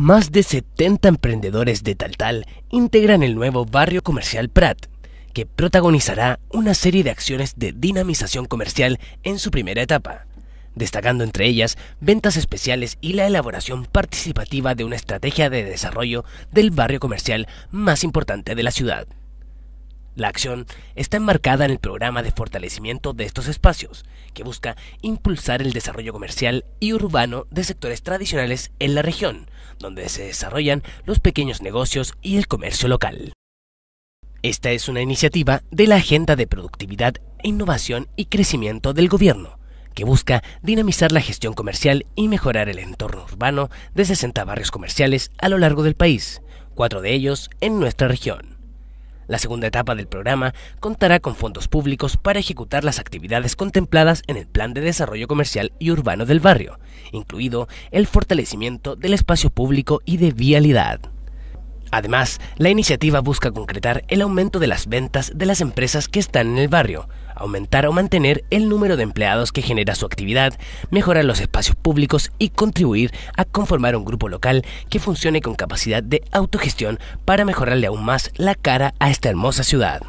Más de 70 emprendedores de Taltal integran el nuevo barrio comercial Prat, que protagonizará una serie de acciones de dinamización comercial en su primera etapa, destacando entre ellas ventas especiales y la elaboración participativa de una estrategia de desarrollo del barrio comercial más importante de la ciudad. La acción está enmarcada en el programa de fortalecimiento de estos espacios, que busca impulsar el desarrollo comercial y urbano de sectores tradicionales en la región, donde se desarrollan los pequeños negocios y el comercio local. Esta es una iniciativa de la Agenda de Productividad, e Innovación y Crecimiento del Gobierno, que busca dinamizar la gestión comercial y mejorar el entorno urbano de 60 barrios comerciales a lo largo del país, cuatro de ellos en nuestra región. La segunda etapa del programa contará con fondos públicos para ejecutar las actividades contempladas en el Plan de Desarrollo Comercial y Urbano del Barrio, incluido el fortalecimiento del espacio público y de vialidad. Además, la iniciativa busca concretar el aumento de las ventas de las empresas que están en el barrio, aumentar o mantener el número de empleados que genera su actividad, mejorar los espacios públicos y contribuir a conformar un grupo local que funcione con capacidad de autogestión para mejorarle aún más la cara a esta hermosa ciudad.